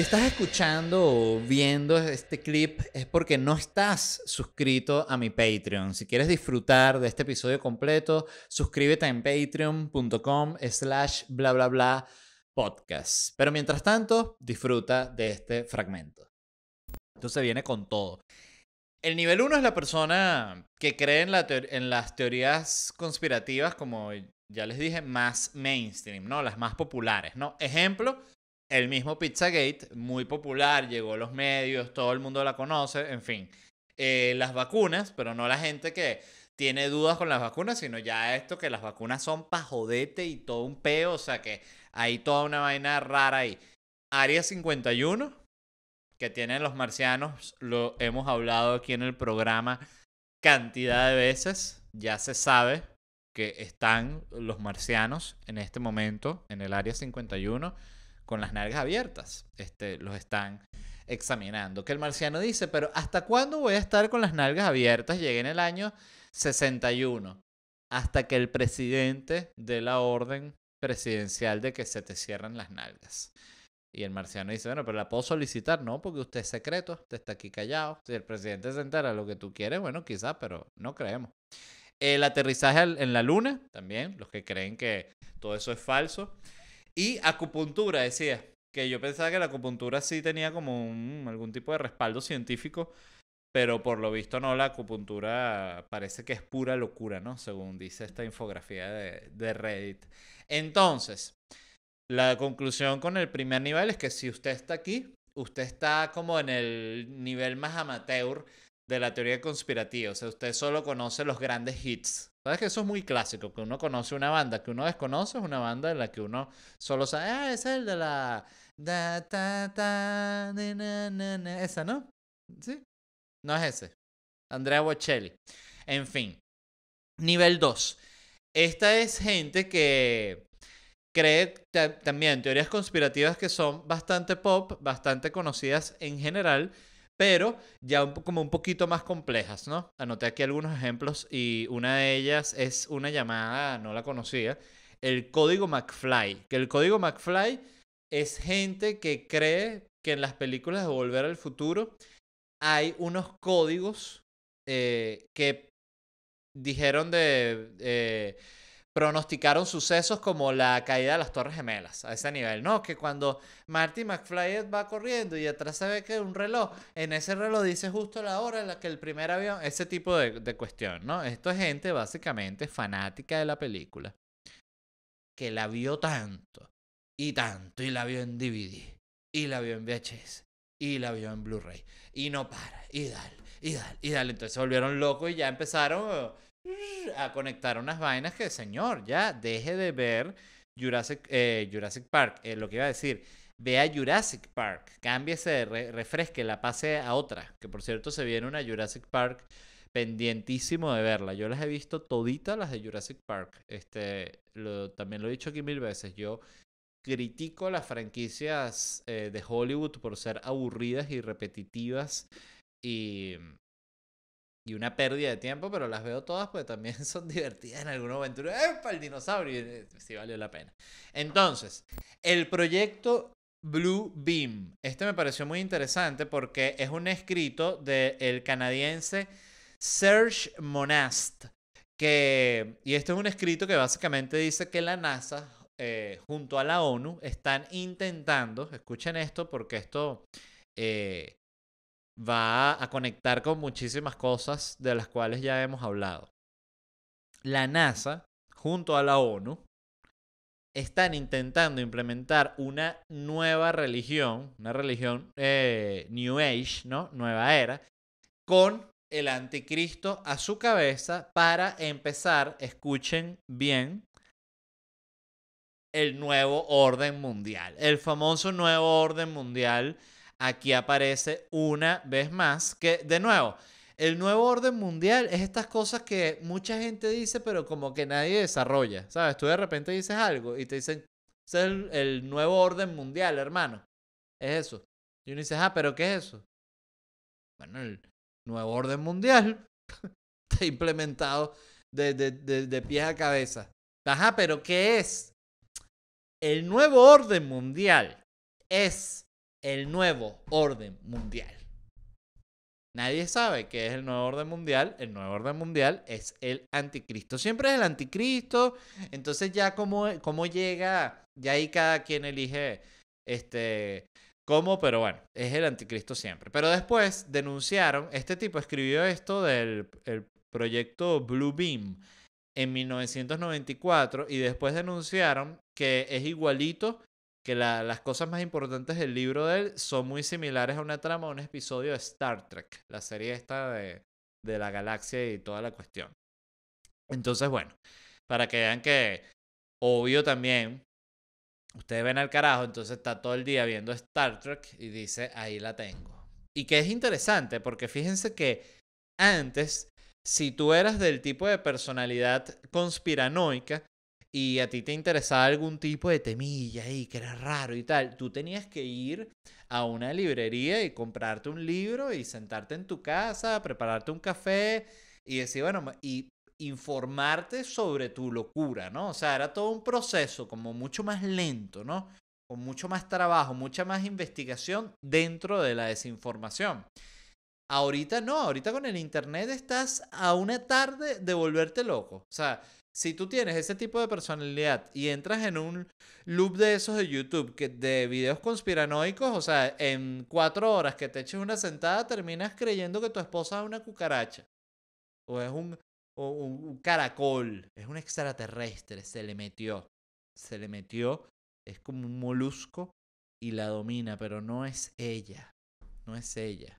si estás escuchando o viendo este clip es porque no estás suscrito a mi Patreon. Si quieres disfrutar de este episodio completo, suscríbete en patreon.com slash bla bla bla podcast. Pero mientras tanto, disfruta de este fragmento. Entonces viene con todo. El nivel uno es la persona que cree en, en las teorías conspirativas, como ya les dije, más mainstream, ¿no? Las más populares, ¿no? Ejemplo, el mismo Pizzagate, muy popular, llegó a los medios, todo el mundo la conoce, en fin. Eh, las vacunas, pero no la gente que tiene dudas con las vacunas, sino ya esto que las vacunas son pa' jodete y todo un peo, o sea que hay toda una vaina rara ahí. Área 51, que tienen los marcianos, lo hemos hablado aquí en el programa cantidad de veces, ya se sabe que están los marcianos en este momento en el Área 51 con las nalgas abiertas. Este, los están examinando. Que el marciano dice, pero ¿hasta cuándo voy a estar con las nalgas abiertas? Llegué en el año 61, hasta que el presidente de la orden presidencial de que se te cierran las nalgas. Y el marciano dice, bueno, pero la puedo solicitar, no, porque usted es secreto, usted está aquí callado. Si el presidente se entera lo que tú quieres, bueno, quizá, pero no creemos. El aterrizaje en la luna, también, los que creen que todo eso es falso. Y acupuntura, decía. Que yo pensaba que la acupuntura sí tenía como algún tipo de respaldo científico, pero por lo visto no, la acupuntura parece que es pura locura, ¿no? Según dice esta infografía de, de Reddit. Entonces, la conclusión con el primer nivel es que si usted está aquí, usted está como en el nivel más amateur de la teoría conspirativa. O sea, usted solo conoce los grandes hits Sabes que eso es muy clásico, que uno conoce una banda que uno desconoce, es una banda en la que uno solo sabe, ah, es el de la... ta, Esa, ¿no? ¿Sí? No es ese. Andrea Bocelli. En fin. Nivel 2. Esta es gente que cree también teorías conspirativas que son bastante pop, bastante conocidas en general, pero ya como un poquito más complejas, ¿no? Anoté aquí algunos ejemplos y una de ellas es una llamada, no la conocía, el código McFly, que el código McFly es gente que cree que en las películas de Volver al Futuro hay unos códigos eh, que dijeron de... Eh, pronosticaron sucesos como la caída de las Torres Gemelas a ese nivel, ¿no? Que cuando Marty McFly va corriendo y atrás se ve que un reloj, en ese reloj dice justo la hora en la que el primer avión, ese tipo de, cuestión, ¿no? Esto es gente básicamente fanática de la película, que la vio tanto y tanto y la vio en DVD y la vio en VHS y la vio en Blu-ray y no para y dale y dale y dale, entonces se volvieron locos y ya empezaron a conectar unas vainas que, señor, ya deje de ver Jurassic, eh, Jurassic Park. Eh, lo que iba a decir, vea Jurassic Park, cámbiese, re refresque, la pase a otra. Que por cierto, se viene una Jurassic Park pendientísimo de verla. Yo las he visto toditas las de Jurassic Park. Este, también lo he dicho aquí mil veces. Yo critico las franquicias eh, de Hollywood por ser aburridas y repetitivas y y una pérdida de tiempo, pero las veo todas porque también son divertidas en alguna aventura ¡Eh, para el dinosaurio! Si eh, sí, valió la pena. Entonces, el proyecto Blue Beam. Este me pareció muy interesante porque es un escrito del canadiense Serge Monast. Que, y este es un escrito que básicamente dice que la NASA eh, junto a la ONU están intentando, escuchen esto porque esto eh, va a conectar con muchísimas cosas de las cuales ya hemos hablado. La NASA, junto a la ONU, están intentando implementar una nueva religión, una religión eh, New Age, ¿no? Nueva era, con el anticristo a su cabeza para empezar, escuchen bien, el nuevo orden mundial, el famoso nuevo orden mundial aquí aparece una vez más que, de nuevo, el nuevo orden mundial es estas cosas que mucha gente dice, pero como que nadie desarrolla, ¿sabes? Tú de repente dices algo y te dicen, es el, nuevo orden mundial, hermano. Es eso. Y uno dice, ah, pero ¿qué es eso? Bueno, el nuevo orden mundial está implementado de, de, de pies a cabeza. Ajá, pero ¿qué es? El nuevo orden mundial es el nuevo orden mundial. Nadie sabe qué es el nuevo orden mundial. El nuevo orden mundial es el anticristo. Siempre es el anticristo. Entonces ya como, llega, ya ahí cada quien elige este cómo, pero bueno, es el anticristo siempre. Pero después denunciaron, este tipo escribió esto del proyecto Blue Beam en 1994 y después denunciaron que es igualito que las cosas más importantes del libro de él son muy similares a una trama de un episodio de Star Trek, la serie esta de, de la galaxia y toda la cuestión. Entonces, bueno, para que vean que, obvio también, ustedes ven al carajo, entonces está todo el día viendo Star Trek y dice, ahí la tengo. Y que es interesante, porque fíjense que antes, si tú eras del tipo de personalidad conspiranoica, y a ti te interesaba algún tipo de temilla y que era raro y tal, tú tenías que ir a una librería y comprarte un libro y sentarte en tu casa, prepararte un café y decir, bueno, y informarte sobre tu locura, ¿no? O sea, era todo un proceso como mucho más lento, ¿no? Con mucho más trabajo, mucha más investigación dentro de la desinformación. Ahorita no, ahorita con el Internet estás a una tarde de volverte loco. O sea, si tú tienes ese tipo de personalidad y entras en un loop de esos de YouTube, que, de videos conspiranoicos, o sea, en cuatro horas que te eches una sentada, terminas creyendo que tu esposa es una cucaracha. O es un, caracol, es un extraterrestre, se le metió. Se le metió, es como un molusco y la domina, pero no es ella, no es ella.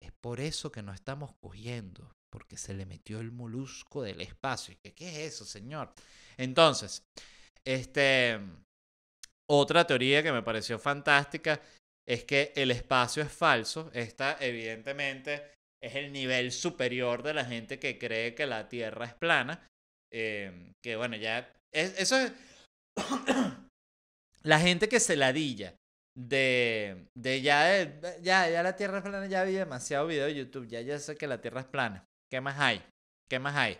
Es por eso que no estamos cogiendo porque se le metió el molusco del espacio. ¿Qué, qué es eso, señor? Entonces, este, otra teoría que me pareció fantástica es que el espacio es falso. Esta, evidentemente, es el nivel superior de la gente que cree que la Tierra es plana. Eh, que bueno, ya. eso es. la gente que se ladilla de, de eh, ya, ya, la Tierra es plana, ya vi demasiado video de YouTube, ya ya sé que la Tierra es plana. ¿Qué más hay? ¿Qué más hay?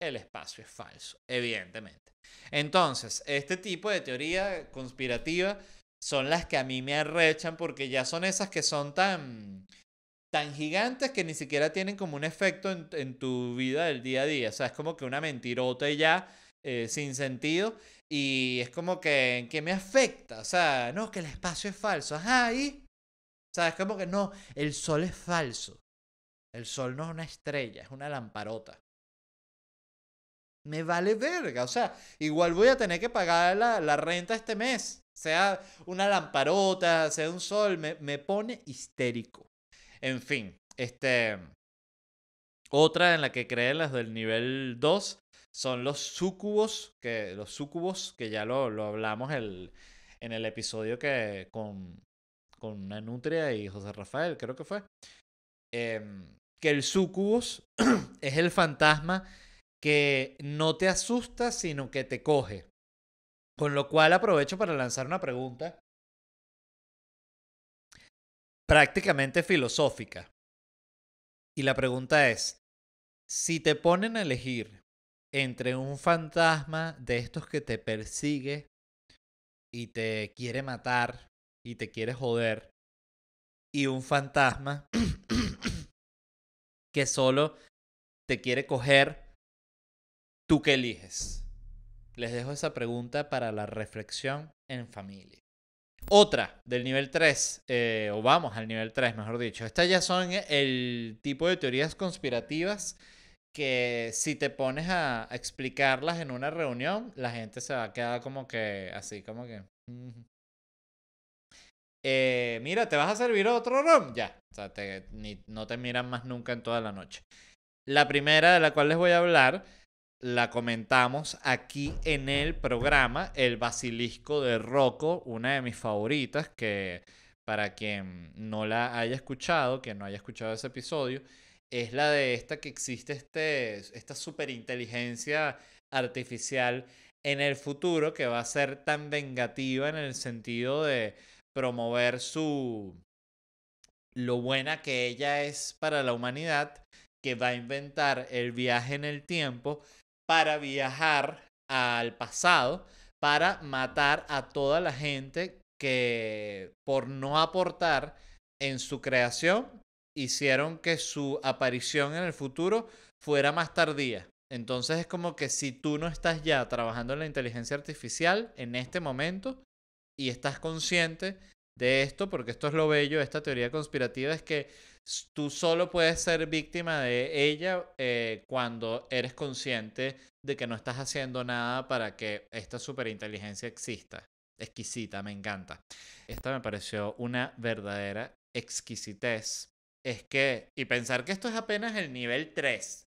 El espacio es falso, evidentemente. Entonces, este tipo de teoría conspirativa son las que a mí me arrechan porque ya son esas que son tan tan gigantes que ni siquiera tienen como un efecto en, tu vida del día a día. O sea, es como que una mentirota ya eh, sin sentido. Y es como que, qué me afecta? O sea, no, que el espacio es falso. Ajá, y. O sea, es como que no, el sol es falso. El sol no es una estrella, es una lamparota. Me vale verga. O sea, igual voy a tener que pagar la, renta este mes. Sea una lamparota, sea un sol. Me, me pone histérico. En fin, este. Otra en la que creen las del nivel 2 son los sucubos, que, los sucubos, que ya lo, hablamos el, en el episodio que con, con una nutria y José Rafael, creo que fue. Em, el sucubus es el fantasma que no te asusta, sino que te coge. Con lo cual aprovecho para lanzar una pregunta prácticamente filosófica. Y la pregunta es, si te ponen a elegir entre un fantasma de estos que te persigue y te quiere matar y te quiere joder, y un fantasma que solo te quiere coger, ¿tú que eliges? Les dejo esa pregunta para la reflexión en familia. Otra del nivel 3, eh, o vamos al nivel 3, mejor dicho. Estas ya son el tipo de teorías conspirativas que si te pones a explicarlas en una reunión, la gente se va a quedar como que así, como que... Eh, mira, ¿te vas a servir otro rom? Ya. O sea, no te miran más nunca en toda la noche. La primera de la cual les voy a hablar, la comentamos aquí en el programa, El Basilisco de Rocco, una de mis favoritas, que para quien no la haya escuchado, que no haya escuchado ese episodio, es la de esta que existe este, esta superinteligencia artificial en el futuro que va a ser tan vengativa en el sentido de promover su lo buena que ella es para la humanidad, que va a inventar el viaje en el tiempo para viajar al pasado, para matar a toda la gente que por no aportar en su creación hicieron que su aparición en el futuro fuera más tardía. Entonces es como que si tú no estás ya trabajando en la inteligencia artificial en este momento, y estás consciente de esto, porque esto es lo bello de esta teoría conspirativa, es que tú solo puedes ser víctima de ella eh, cuando eres consciente de que no estás haciendo nada para que esta superinteligencia exista. Exquisita, me encanta. Esta me pareció una verdadera exquisitez. Es que, y pensar que esto es apenas el nivel 3.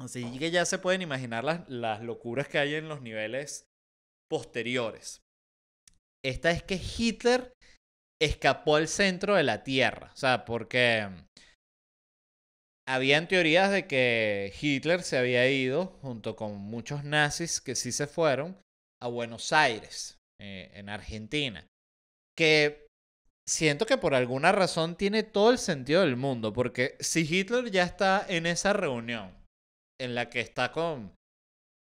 Así que ya se pueden imaginar las locuras que hay en los niveles posteriores. Esta es que Hitler escapó al centro de la Tierra, o sea, porque mm, habían teorías de que Hitler se había ido, junto con muchos nazis que sí se fueron, a Buenos Aires, eh, en Argentina, que siento que por alguna razón tiene todo el sentido del mundo, porque si Hitler ya está en esa reunión en la que está con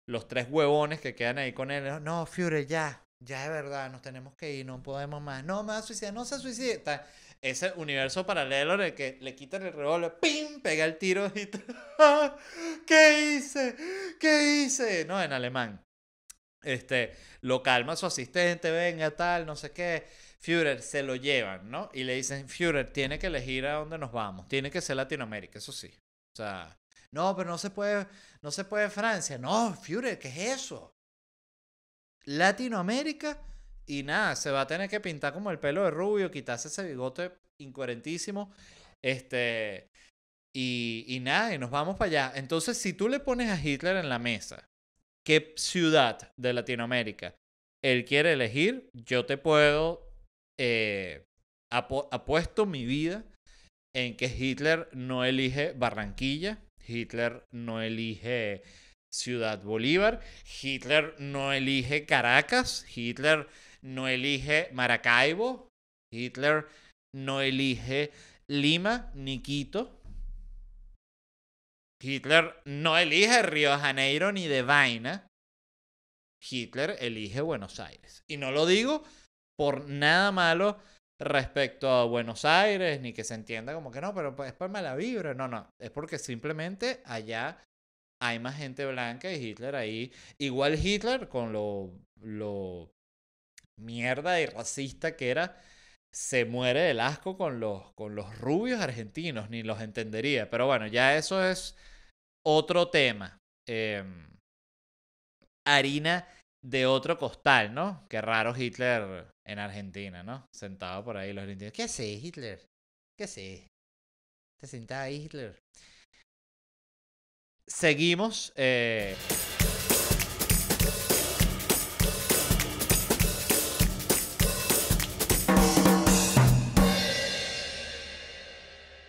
los tres huevones que quedan ahí con él, no, Führer, ya, ya es verdad, nos tenemos que ir, no podemos más, no me va a suicidar, no se suicida. Ese universo paralelo en el que le quitan el revólver, ¡pim! pega el tiro y ¿qué hice? ¿Qué hice? No, en alemán. Este, lo calma su asistente, venga, tal, no sé qué. Führer se lo llevan, ¿no? Y le dicen, Führer, tiene que elegir a dónde nos vamos. Tiene que ser Latinoamérica, eso sí. O sea, no, pero no se puede, no se puede Francia. No, Führer, ¿qué es eso? Latinoamérica y nada, se va a tener que pintar como el pelo de rubio, quitarse ese bigote incoherentísimo. Este, y, y nada, y nos vamos para allá. Entonces, si tú le pones a Hitler en la mesa, ¿qué ciudad de Latinoamérica él quiere elegir? Yo te puedo, eh, apuesto mi vida en que Hitler no elige Barranquilla Hitler no elige Ciudad Bolívar, Hitler no elige Caracas, Hitler no elige Maracaibo, Hitler no elige Lima ni Quito. Hitler no elige Río Janeiro ni de Hitler elige Buenos Aires. Y no lo digo por nada malo respecto a Buenos Aires, ni que se entienda como que no, pero pues, es por mala vibra. No, no, es porque simplemente allá hay más gente blanca y Hitler ahí. Igual Hitler, con lo, lo mierda y racista que era, se muere del asco con los, con los rubios argentinos, ni los entendería. Pero bueno, ya eso es otro tema. Em, harina de otro costal, ¿no? Qué raro Hitler en Argentina, ¿no? Sentado por ahí los argentinos. ¿Qué sé Hitler? ¿Qué sé? Te sentaba ahí Hitler. Seguimos. Eh...